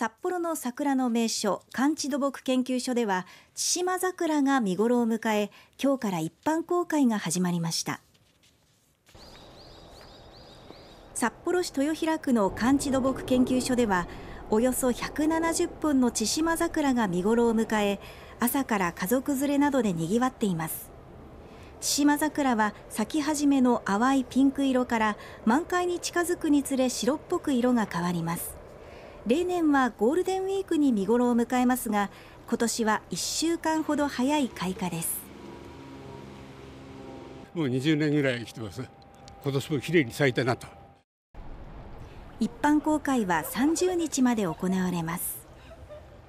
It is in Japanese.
札幌の桜の名所寒地土木研究所では千島桜が見ごろを迎え今日から一般公開が始まりました札幌市豊平区の寒地土木研究所ではおよそ170本の千島桜が見ごろを迎え朝から家族連れなどでにぎわっています千島桜は咲き始めの淡いピンク色から満開に近づくにつれ白っぽく色が変わります例年はゴールデンウィークに見ごろを迎えますが今年は1週間ほど早い開花ですもう20年ぐらい来てます今年も綺麗に咲いたなと一般公開は30日まで行われます